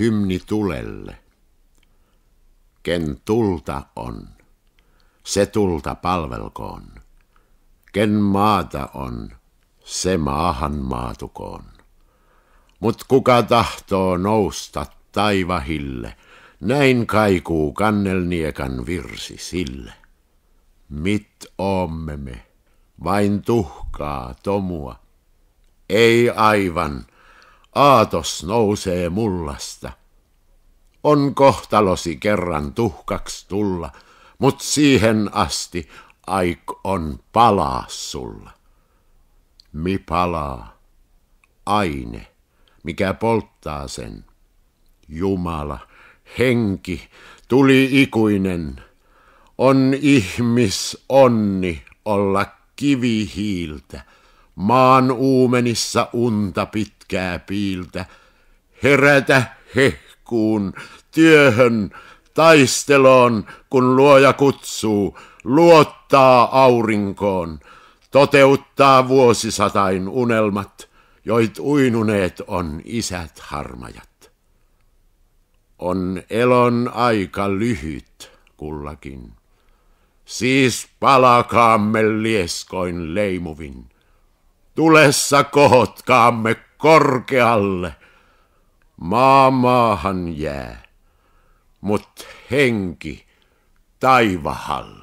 hymni tulelle. Ken tulta on, se tulta palvelkoon. Ken maata on, se maahan maatukoon. Mut kuka tahtoo nousta taivahille, näin kaikuu kannelniekan virsi sille. Mit oomme me, vain tuhkaa tomua, ei aivan – aatos nousee mullasta. On kohtalosi kerran tuhkaks tulla, mut siihen asti aik on palaa sulla. Mi palaa, aine, mikä polttaa sen. Jumala, henki, tuli ikuinen, on ihmis onni olla kivihiiltä, maan uumenissa unta pitkää piiltä. Herätä hehkuun, työhön, taisteloon, kun luoja kutsuu, luottaa aurinkoon, toteuttaa vuosisatain unelmat, joit uinuneet on isät harmajat. On elon aika lyhyt kullakin. Siis palakaamme lieskoin leimuvin tulessa kohotkaamme korkealle. Maa maahan jää, mut henki taivahalle.